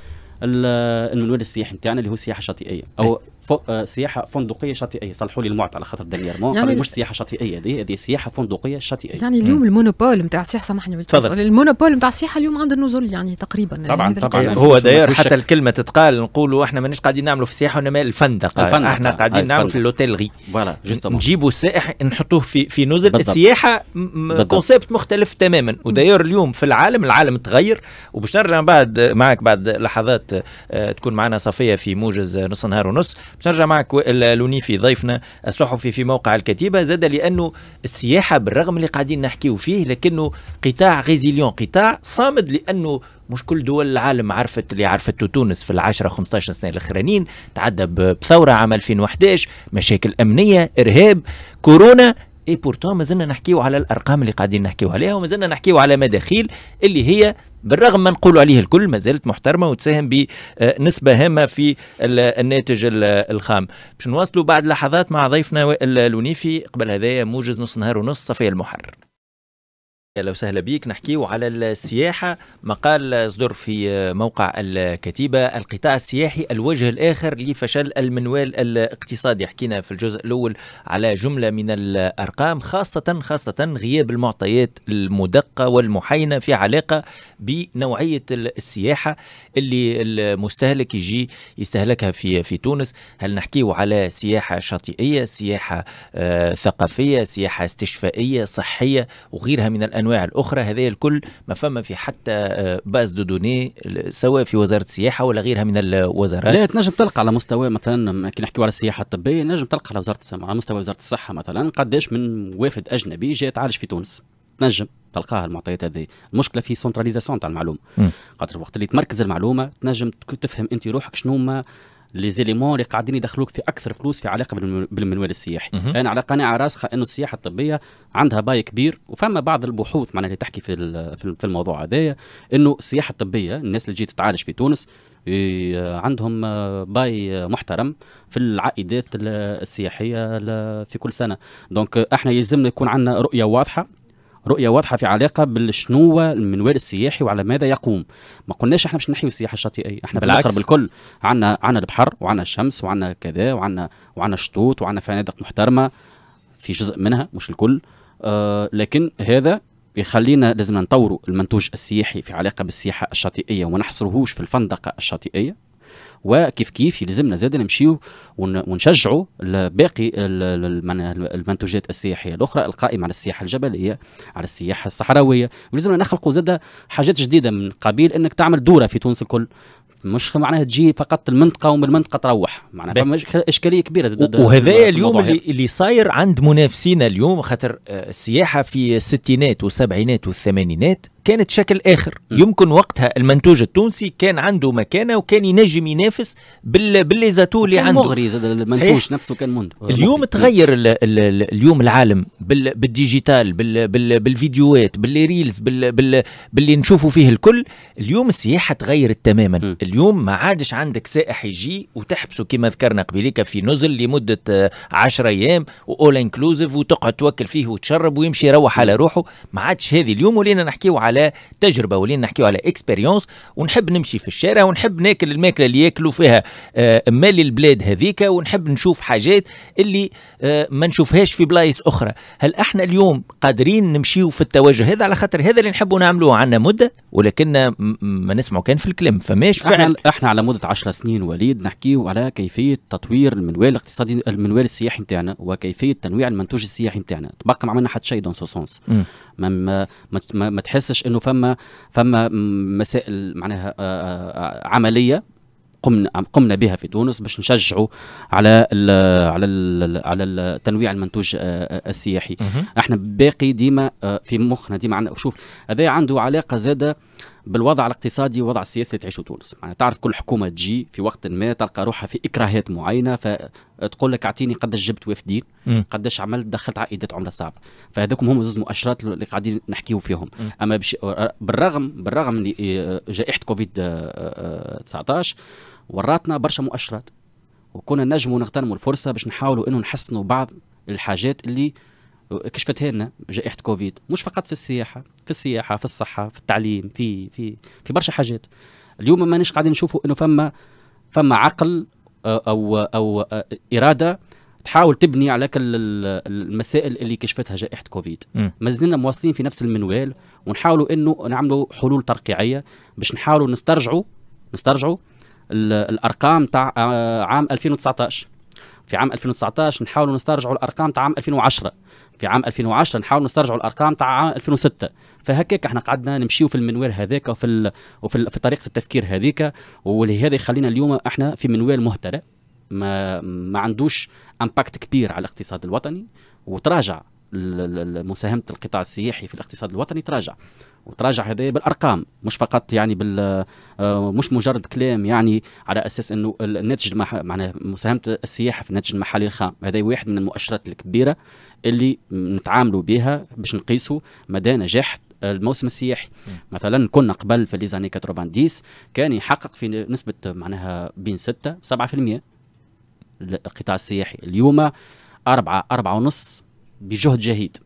السياحي نتاعنا اللي هو السياحه الشاطئيه او آه، سياحه فندقيه شاطئيه صلحوا لي المعطى على خاطر دنيير مون يعني مش سياحه شاطئيه هذه هذه سياحه فندقيه شاطئيه يعني اليوم المونوبول نتاع السياحه سامحني تفضل المونوبول نتاع السياحه اليوم عند النزول يعني تقريبا طبعا يعني طبعا يعني هو داير حتى الكلمه تتقال نقولوا احنا مانيش قاعدين نعملوا في السياحه وانما آه، الفندق احنا آه، قاعدين نعملوا في اللوتيلغي فوالا نجيبوا السائح نحطوه في في نزل السياحه كونسيبت مختلف تماما وداير اليوم في العالم العالم تغير وباش نرجع بعد معك بعد لحظات تكون معنا صفيه في موجز نص نهار ونص باش نرجع معك في ضيفنا الصحفي في موقع الكتيبه زاد لانه السياحه بالرغم اللي قاعدين نحكيو فيه لكنه قطاع غيزيليون قطاع صامد لانه مش كل دول العالم عرفت اللي عرفته تونس في العشرة 15 سنه الاخرانيين تعدى بثوره عام 2011 مشاكل امنيه ارهاب كورونا اي بورتون مازلنا نحكيو على الارقام اللي قاعدين نحكيو عليها ومازلنا نحكيو على مداخيل اللي هي بالرغم ما نقولوا عليه الكل ما زالت محترمه وتساهم بنسبه هامه في الناتج الخام باش نواصلوا بعد لحظات مع ضيفنا الونيفي قبل هذايا موجز نص نهار ونص صفيه المحرر اهلا وسهلا بيك نحكيو على السياحه مقال صدر في موقع الكتيبه القطاع السياحي الوجه الاخر لفشل المنوال الاقتصادي حكينا في الجزء الاول على جمله من الارقام خاصه خاصه غياب المعطيات المدقه والمحينه في علاقه بنوعيه السياحه اللي المستهلك يجي يستهلكها في في تونس هل نحكيو على سياحه شاطئيه سياحه آه، ثقافيه سياحه استشفائيه صحيه وغيرها من الأنواع الانواع الاخرى هذه الكل ما فما في حتى آه، باز دو دوني سواء في وزاره السياحه ولا غيرها من الوزارات لا تنجم تلقى على مستوى مثلا كي نحكيو على السياحه الطبيه نجم تلقى على وزاره السمع. على مستوى وزاره الصحه مثلا قداش من وافد اجنبي جاي يتعالج في تونس تنجم تلقاها المعطيات هذه المشكله في سنتراليزاسيون تاع المعلومه خاطر وقت اللي تمركز المعلومه تنجم تفهم انت روحك شنو ما لي زيليمون اللي قاعدين يدخلوك في اكثر فلوس في علاقه بالمنوال السياحي مه. انا على قناعه راسخه انه السياحه الطبيه عندها باي كبير وفما بعض البحوث معناها اللي تحكي في في الموضوع هذايا انه السياحه الطبيه الناس اللي جيت تتعالج في تونس عندهم باي محترم في العائدات السياحيه في كل سنه دونك احنا يلزمنا يكون عندنا رؤيه واضحه رؤيه واضحه في علاقه هو المنوال السياحي وعلى ماذا يقوم ما قلناش احنا مش نحيو السياحه الشاطئيه احنا بالعكس في بالكل عندنا عندنا البحر وعندنا الشمس وعندنا كذا وعندنا وعندنا شطوط وعندنا فنادق محترمه في جزء منها مش الكل آه لكن هذا يخلينا لازم نطوروا المنتوج السياحي في علاقه بالسياحه الشاطئيه وما نحصرهوش في الفندقه الشاطئيه وكيف كيف يلزمنا زاد نمشيو ونشجعوا باقي المنتوجات السياحيه الاخرى القائمه على السياحه الجبليه على السياحه الصحراويه ولازمنا نخلقوا زاد حاجات جديده من قبيل انك تعمل دوره في تونس الكل مش معناها تجي فقط المنطقه ومن المنطقه تروح معناها اشكاليه كبيره زاد وهذايا اليوم اللي, اللي صاير عند منافسينا اليوم خاطر آه، السياحه في الستينات والسبعينات والثمانينات كانت شكل اخر م. يمكن وقتها المنتوج التونسي كان عنده مكانه وكان ينجم ينافس بال... بالليزاتو اللي عنده مغري زاد المنتوج صحيح. نفسه كان منتج اليوم مغري. تغير ال... ال... اليوم العالم بال... بالديجيتال بال... بال... بالفيديوهات بالريلز بال... بال... باللي نشوفوا فيه الكل اليوم السياحه تغيرت تماما م. اليوم ما عادش عندك سائح يجي وتحبسه كما ذكرنا قبيلك في نزل لمده 10 ايام واول انكلوزيف وتقعد توكل فيه وتشرب ويمشي يروح على روحه ما عادش هذه اليوم ولينا نحكيو على تجربه ولينا نحكيو على اكسبيريونس ونحب نمشي في الشارع ونحب ناكل الماكله اللي ياكلوا فيها آه، مال البلاد هذيك ونحب نشوف حاجات اللي آه، ما نشوفهاش في بلايص اخرى هل احنا اليوم قادرين نمشيو في التوجه هذا على خاطر هذا اللي نحبوا نعملوه عندنا مده ولكن ما نسمعوا كان في الكلام فماش فعل احنا, احنا على مده 10 سنين وليد نحكيو على كيفيه تطوير المنوال الاقتصادي المنوال السياحي نتاعنا وكيفيه تنويع المنتوج السياحي نتاعنا تبقى ما عملنا حتى شيء دون سو سونس ما ما ما, ما تحسش انه فما فما مسائل معناها آه، آه، عمليه قمنا قمنا بها في تونس باش نشجعوا على الـ على الـ على التنويع المنتوج آه، السياحي احنا باقي ديما في مخنا ديما عندنا شوف هذا عنده علاقه زاده بالوضع الاقتصادي والوضع السياسي اللي تعيشه تونس يعني تعرف كل حكومه تجي في وقت ما تلقى روحها في اكراهات معينه فتقول لك اعطيني قداش جبت وافدين قداش عملت دخلت عائدات عمله صعبه فهذوكم هم زوز مؤشرات اللي قاعدين نحكيو فيهم م. اما بش... بالرغم بالرغم من إيه، جائحه كوفيد 19 آه، آه، وراتنا برشا مؤشرات وكنا نجموا نغتنموا الفرصه باش نحاولوا انه نحسنوا بعض الحاجات اللي كشفت لنا جائحه كوفيد مش فقط في السياحه في السياحه في الصحه في التعليم في في في برشا حاجات اليوم مانيش قاعدين نشوفوا انه فما فما عقل آه، او او آه، اراده تحاول تبني على كل المسائل اللي كشفتها جائحه كوفيد ما زلنا مواصلين في نفس المنوال ونحاولوا انه نعملوا حلول ترقيعيه باش نحاولوا نسترجعوا نسترجعوا الارقام تاع آه، عام 2019 في عام 2019 نحاولوا نسترجعوا الارقام تاع عام 2010 في عام 2010 نحاول نسترجعوا الارقام تاع عام 2006 فهكاك احنا قعدنا نمشيو في المنوال هذاك وفي ال... وفي, في طريقه التفكير هذيك ولهذا يخلينا اليوم احنا في منوال مهترئ ما ما عندوش امباكت كبير على الاقتصاد الوطني وتراجع مساهمه القطاع السياحي في الاقتصاد الوطني تراجع وتراجع هذا بالارقام مش فقط يعني بال آه، مش مجرد كلام يعني على اساس انه الناتج المح... معناها مساهمه السياحه في الناتج المحلي الخام هذا واحد من المؤشرات الكبيره اللي نتعاملوا بها باش نقيسوا مدى نجاح الموسم السياحي مثلا كنا قبل في ليزاني 90 كان يحقق في نسبه معناها بين 6 7% القطاع السياحي اليوم 4 4.5 ونص بجهد جهيد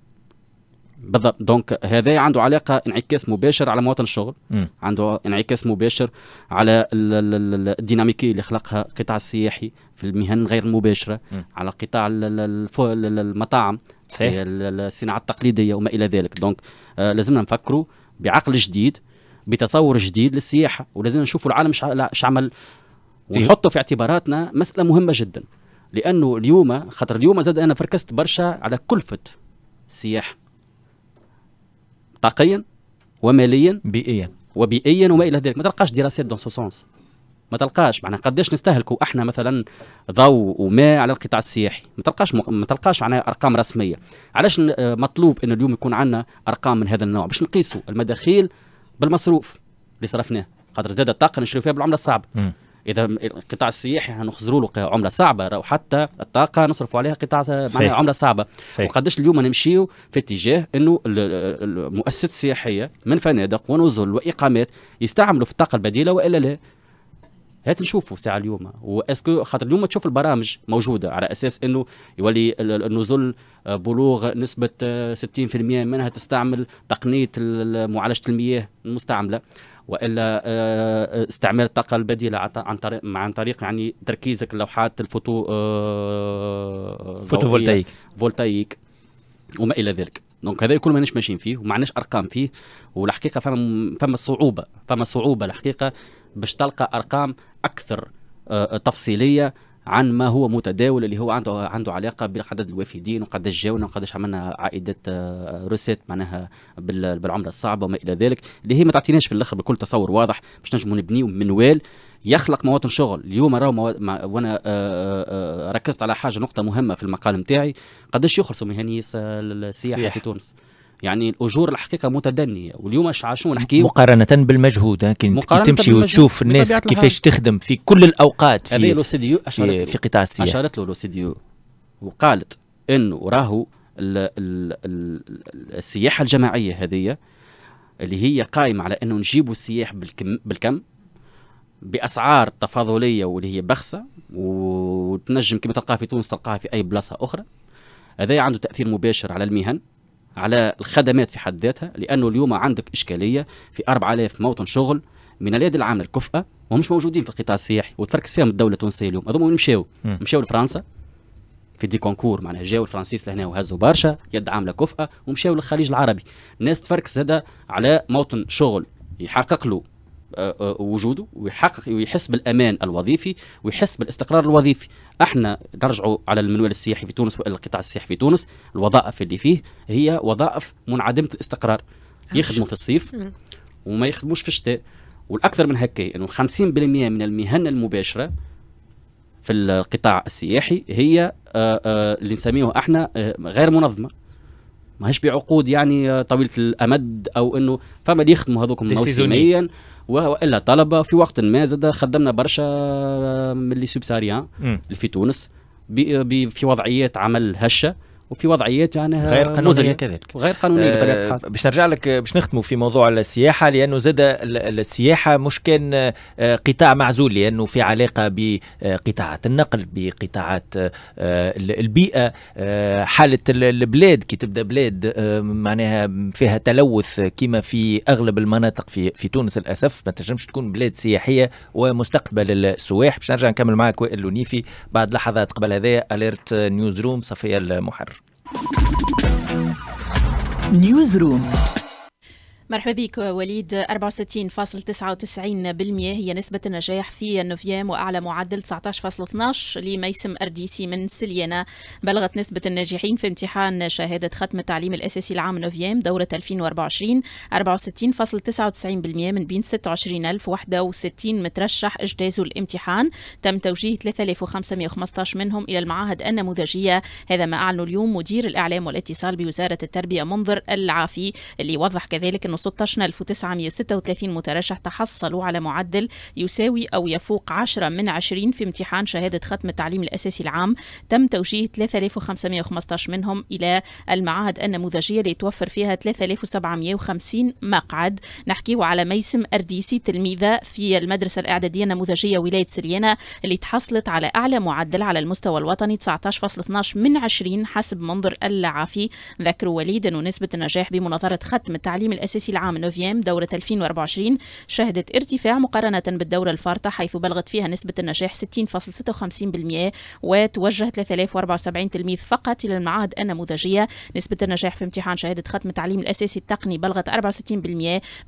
بالضبط دونك هذا عنده علاقه انعكاس مباشر على مواطن الشغل م. عنده انعكاس مباشر على الديناميكيه اللي خلقها القطاع السياحي في المهن غير المباشره م. على قطاع المطاعم صحيح الصناعه التقليديه وما الى ذلك دونك آه لازمنا نفكروا بعقل جديد بتصور جديد للسياحه ولازم نشوفوا العالم ايش عمل أيوه. ونحطوا في اعتباراتنا مساله مهمه جدا لانه اليوم خاطر اليوم زاد انا فركست برشا على كلفه السياحه طاقيا وماليا بيئيا وبيئيا وما الى ذلك ما تلقاش دراسات دون سو سونس ما تلقاش معناها قداش نستهلكوا احنا مثلا ضوء وماء على القطاع السياحي ما تلقاش مق... ما تلقاش معناها ارقام رسميه علاش آه، مطلوب انه اليوم يكون عندنا ارقام من هذا النوع باش نقيسوا المداخيل بالمصروف اللي صرفناه خاطر زاد الطاقه نشريو فيها بالعمله الصعبه اذا القطاع السياحي هنخزروا له عمله صعبه او حتى الطاقه نصرفوا عليها قطاع معناها عمله صعبه صحيح. وقداش اليوم نمشيو في اتجاه انه المؤسسات السياحيه من فنادق ونزل واقامات يستعملوا في الطاقه البديله والا لا هات نشوفوا ساعه اليوم واسكو خاطر اليوم تشوف البرامج موجوده على اساس انه يولي النزول آه، بلوغ نسبه 60% آه، منها تستعمل تقنيه معالجه المياه المستعمله والا آه، آه، استعمال الطاقه البديله عن طريق عن طريق يعني تركيزك لوحات الفوتو آه، فوتوفولتايك فولتايك وما الى ذلك دونك هذا كل ما نش ماشيين فيه وما عندناش ارقام فيه والحقيقه فما فما صعوبه فما صعوبه الحقيقه باش تلقى ارقام اكثر تفصيليه عن ما هو متداول اللي هو عنده عنده علاقه بعدد الوافدين وقداش جاونا وقداش عملنا عائدات آه، روسيت معناها بالعمله الصعبه وما الى ذلك اللي هي ما تعطيناش في الاخر بكل تصور واضح باش نجموا نبنيو منوال يخلق مواطن شغل اليوم راهو مو... ما... وانا آآ آه، آآ آه، ركزت على حاجه نقطه مهمه في المقال نتاعي قداش يخلصوا مهنيي السياحه في تونس يعني الاجور الحقيقه متدنيه واليوم شو نحكي مقارنه بالمجهود لكن كي تمشي وتشوف الناس كيفاش تخدم في كل الاوقات في في, في, في قطاع السياحه اشارت له لوسيديو وقالت انه راهو السياحه الجماعيه هذه اللي هي قائمه على انه نجيبوا السياح بالكم, بالكم باسعار تفاضليه واللي هي بخسه وتنجم كما تلقاها في تونس تلقاها في اي بلاصه اخرى هذا عنده تاثير مباشر على المهن على الخدمات في حد ذاتها لانه اليوم عندك اشكاليه في 4000 موطن شغل من اليد العامله الكفأه ومش موجودين في القطاع السياحي وتفركس فيهم الدوله التونسيه اليوم هذوما مشاو مشاو لفرنسا في دي كونكور معناها جاو الفرنسيس لهنا وهزوا برشا يد عامله كفأه ومشاو للخليج العربي الناس تفركس هذا على موطن شغل يحقق له وجوده ويحقق ويحس بالامان الوظيفي ويحس بالاستقرار الوظيفي احنا نرجعوا على المنوال السياحي في تونس القطاع السياحي في تونس الوظائف اللي فيه هي وظائف منعدمه الاستقرار يخدموا في الصيف وما يخدموش في الشتاء والاكثر من هكا انه 50% من المهن المباشره في القطاع السياحي هي آه، آه، اللي نسميها احنا آه، غير منظمه ماهيش بعقود يعني طويله الامد او انه فما اللي يخدموا هذوك موسميا والا طلبه في وقت ما زاد خدمنا برشا من اللي سوبساريان اللي في تونس في وضعيات عمل هشه وفي وضعيات يعني غير قانونيه كذلك غير قانونيه آه، بطبيعه الحال باش نرجع لك باش نختموا في موضوع السياحه لانه زاد السياحه مش كان آه، قطاع معزول لانه في علاقه بقطاعات النقل بقطاعات آه، البيئه حاله البلاد كي تبدا بلاد معناها فيها تلوث كما في اغلب المناطق في في تونس للاسف ما تنجمش تكون بلاد سياحيه ومستقبل السواح باش نرجع نكمل معك وائل لونيفي بعد لحظات قبل هذا اليرت نيوز روم صفيه المحرر Newsroom. مرحبا بك وليد 64.99% هي نسبة النجاح في نوفيام وأعلى معدل 19.12 لميسم أرديسي من سليانة بلغت نسبة الناجحين في امتحان شهادة ختم التعليم الأساسي العام نوفيام دورة 2024 64.99% من بين 26061 مترشح اجتازوا الامتحان تم توجيه 3515 منهم إلى المعاهد النموذجية هذا ما أعلن اليوم مدير الإعلام والاتصال بوزارة التربية منظر العافي اللي وضح كذلك أن 16936 مترشح تحصلوا على معدل يساوي أو يفوق 10 من 20 في امتحان شهادة ختم التعليم الأساسي العام تم توجيه 3515 منهم إلى المعاهد النموذجية اللي توفر فيها 3750 مقعد نحكيه على ميسم أرديسي تلميذة في المدرسة الإعدادية النموذجية ولاية سريانة اللي تحصلت على أعلى معدل على المستوى الوطني 19.12 من 20 حسب منظر العافي ذكروا وليدا ونسبة النجاح بمناظرة ختم التعليم الأساسي التدريس العام نوفيام دورة 2024 شهدت ارتفاع مقارنة بالدورة الفارطة حيث بلغت فيها نسبة النجاح 60.56% وتوجه 3074 تلميذ فقط إلى المعاهد النموذجية نسبة النجاح في امتحان شهادة ختم التعليم الأساسي التقني بلغت 64%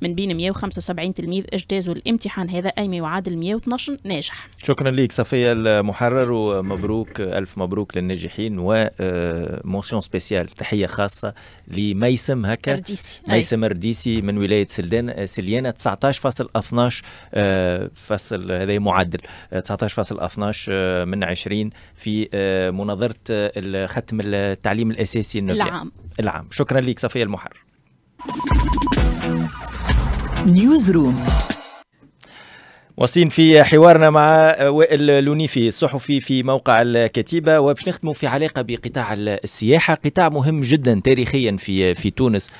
من بين 175 تلميذ اجتازوا الامتحان هذا أي ما يعادل 112 ناجح شكرا لك صفية المحرر ومبروك ألف مبروك للناجحين وموسيون سبيسيال آه، تحية خاصة لميسم هكا رديسي ميسم رديسي الرئيسي من ولايه سلدان آه، سليانه آه، 19.12 فاصل هذا معدل 19.12 آه، من 20 في مناظره ختم التعليم الاساسي النفية. العام العام شكرا لك صفيه المحرر نيوز روم واصلين في حوارنا مع وائل لونيفي الصحفي في موقع الكتيبه وباش نختموا في علاقه بقطاع السياحه قطاع مهم جدا تاريخيا في في تونس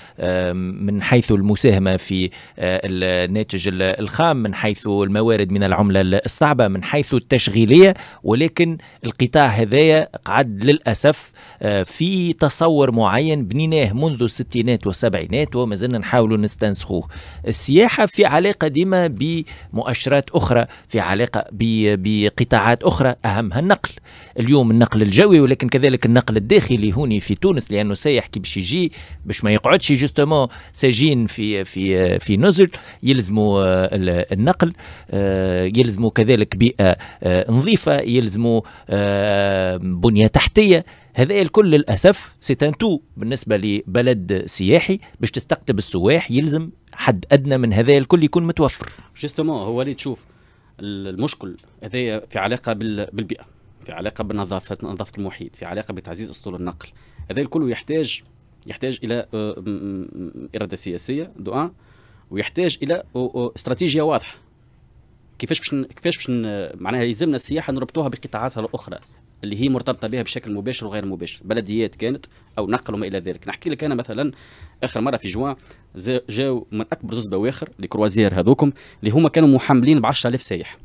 من حيث المساهمه في آه، الناتج الخام من حيث الموارد من العمله الصعبه من حيث التشغيليه ولكن القطاع هذايا قعد للاسف آه، في تصور معين بنيناه منذ الستينات والسبعينات وما زلنا نحاولوا نستنسخوه السياحه في علاقه ديما بمؤشرات قطاعات أخرى في علاقة بقطاعات أخرى أهمها النقل اليوم النقل الجوي ولكن كذلك النقل الداخلي هوني في تونس لأنه سايح كي باش يجي باش ما يقعدش جوستومون سجين في في في نزل يلزموا آه، النقل آه، يلزموا كذلك بيئة آه، نظيفة يلزموا بنية تحتية هذا الكل للأسف سيتانتو بالنسبة لبلد سياحي باش تستقطب السواح يلزم حد أدنى من هذا الكل يكون متوفر جوستومون هو اللي تشوف المشكل هذا في علاقة بالبيئة في علاقة بالنظافة نظافة المحيط في علاقة بتعزيز أسطول النقل هذا الكل يحتاج يحتاج إلى آه، إرادة سياسية دو ويحتاج إلى آه، آه، استراتيجية واضحة كيفاش باش كيفاش باش معناها يلزمنا السياحه نربطوها بقطاعاتها الاخرى اللي هي مرتبطه بها بشكل مباشر وغير مباشر بلديات كانت او نقل وما الى ذلك نحكي لك انا مثلا اخر مره في جوان جاو من اكبر زوز بواخر لكروازير هذوكم اللي هما كانوا محملين ب 10000 سايح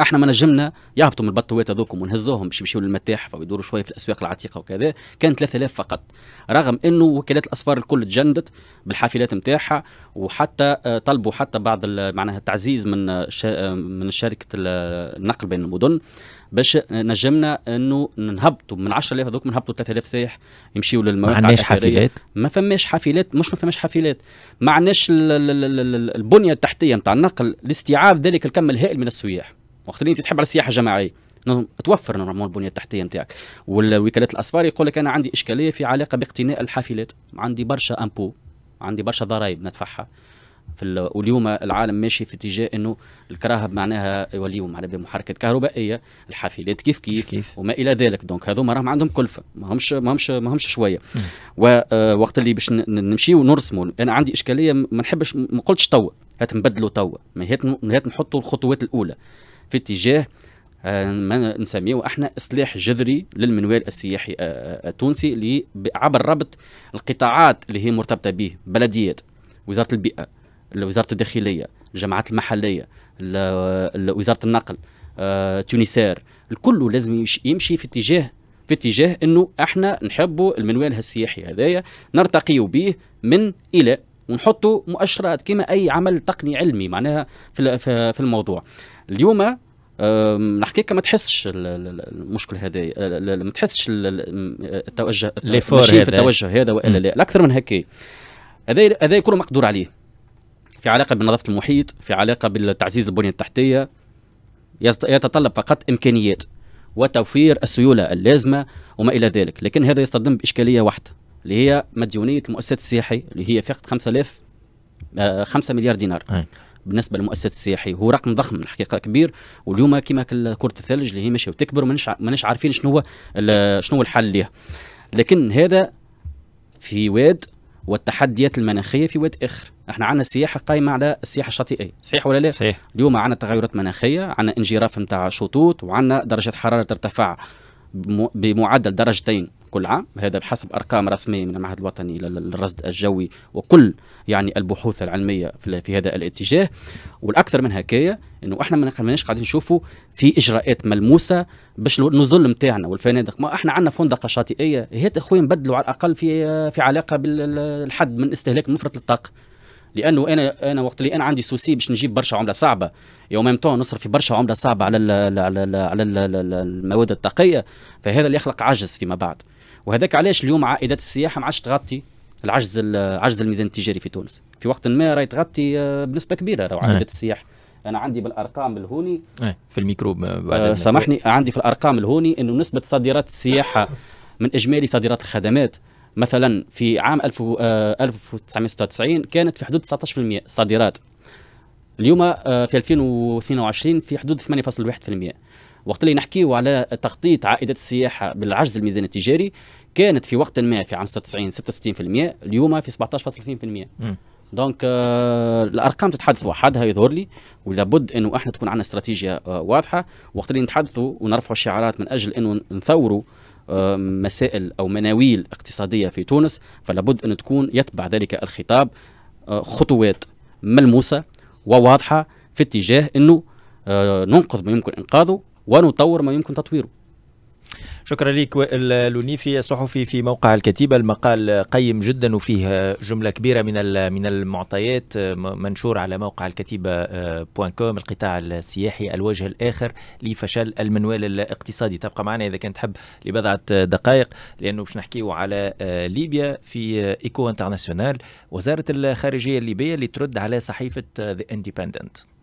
احنا ما نجمنا يهبطوا من البطوات هذوكم ونهزوهم باش يمشيو للمتاحف ويدوروا شويه في الاسواق العتيقه وكذا كان 3000 فقط رغم انه وكالات الاسفار الكل تجندت بالحافلات نتاعها وحتى آه، طلبوا حتى بعض معناها التعزيز من آه، آه، من شركه النقل بين المدن باش نجمنا انه نهبطوا من 10000 هذوك نهبطوا 3000 سائح يمشيوا للمواقع ما عندناش حافلات ما فماش حافلات مش ما فماش حافلات ما عندناش البنيه التحتيه نتاع النقل لاستيعاب ذلك الكم الهائل من السياح وقت اللي انت تحب على السياحه الجماعيه نعم، توفر نورمالمون البنيه التحتيه نتاعك والوكالات الاسفار يقول لك انا عندي اشكاليه في علاقه باقتناء الحافلات عندي برشا امبو عندي برشا ضرائب ندفعها في واليوم العالم ماشي في اتجاه انه الكراهب معناها واليوم على محركات كهربائيه الحافلات كيف كيف, كيف. وما الى ذلك دونك هذوما راهم عندهم كلفه ما همش ما همش ما همش شويه ووقت آه، اللي باش نمشي ونرسموا انا عندي اشكاليه ما نحبش ما قلتش توا هات نبدلوا توا هات نحطوا الخطوات الاولى في اتجاه آه، ما نسميه احنا اصلاح جذري للمنوال السياحي آه، آه، التونسي اللي عبر ربط القطاعات اللي هي مرتبطه به بلديات وزاره البيئه وزاره الداخليه الجماعات المحليه وزاره النقل تونسير الكل لازم يمشي في اتجاه في اتجاه انه احنا نحبوا المنوال السياحي هذايا نرتقيوا به من الى ونحطوا مؤشرات كما اي عمل تقني علمي معناها في في الموضوع اليوم نحكيك ما تحسش المشكل هذا ما تحسش التوجه ليفور في التوجه هذا والا لا الاكثر من هيك هذا هذا يكون مقدور عليه في علاقه بنظافه المحيط في علاقه بالتعزيز البنيه التحتيه يتطلب فقط امكانيات وتوفير السيوله اللازمه وما الى ذلك لكن هذا يصطدم باشكاليه واحده اللي هي مديونيه المؤسسات السياحيه اللي هي فقط 5000 5 آه، مليار دينار أي. بالنسبه للمؤسسات السياحيه هو رقم ضخم الحقيقه كبير واليوم كما كره الثلج اللي هي ماشيه وتكبر ماناش عارفين شنو هو شنو هو الحل ليها لكن هذا في واد والتحديات المناخيه في واد اخر احنا عندنا السياحه قائمه على السياحه الشاطئيه صحيح ولا لا صحيح. اليوم عندنا تغيرات مناخيه عندنا انجراف نتاع شطوط وعندنا درجه حراره ترتفع بمعدل درجتين كل عام هذا بحسب ارقام رسميه من المعهد الوطني للرصد الجوي وكل يعني البحوث العلميه في هذا الاتجاه والاكثر من هكايا انه احنا ما ماناش قاعدين نشوفوا في اجراءات ملموسه باش النزول نتاعنا والفنادق ما احنا عندنا فندقه شاطئيه هات اخويا نبدلوا على الاقل في في علاقه بالحد من استهلاك مفرط للطاقه لانه انا انا وقت اللي انا عندي سوسي باش نجيب برشا عمله صعبه يوم ميم نصرف في برشا عمله صعبه على على على المواد الطاقيه فهذا اللي يخلق عجز فيما بعد وهذاك علاش اليوم عائدات السياحه ما عادش تغطي العجز عجز الميزان التجاري في تونس في وقت ما راهي تغطي آه، بنسبه كبيره راهو عائدات السياحه انا عندي بالارقام الهوني في آه، الميكرو سامحني عندي في الارقام الهوني انه نسبه صادرات السياحه من اجمالي صادرات الخدمات مثلا في عام 1996 آه، كانت في حدود 19% صادرات اليوم في 2022 في حدود 8.1% وقت اللي نحكيو على تخطيط عائدة السياحة بالعجز الميزان التجاري كانت في وقت ما في عام 96 66% اليوم في 17.2% دونك آه الارقام تتحدث وحدها يظهر لي ولابد انه احنا تكون عندنا استراتيجيه آه واضحه وقت اللي نتحدثوا ونرفعوا الشعارات من اجل انه نثوروا آه مسائل او مناويل اقتصاديه في تونس فلابد ان تكون يتبع ذلك الخطاب آه خطوات ملموسه وواضحه في اتجاه انه آه ننقذ ما يمكن انقاذه ونطور ما يمكن تطويره شكرا لك وائل لونيفي الصحفي في موقع الكتيبة المقال قيم جدا وفيه جملة كبيرة من من المعطيات منشور على موقع الكتيبة بوان آه، كوم القطاع السياحي الوجه الآخر لفشل المنوال الاقتصادي تبقى معنا إذا كنت تحب لبضعة دقائق لأنه باش نحكيه على آه، ليبيا في آه، إيكو انترناسيونال وزارة الخارجية الليبية اللي ترد على صحيفة ذا اندبندنت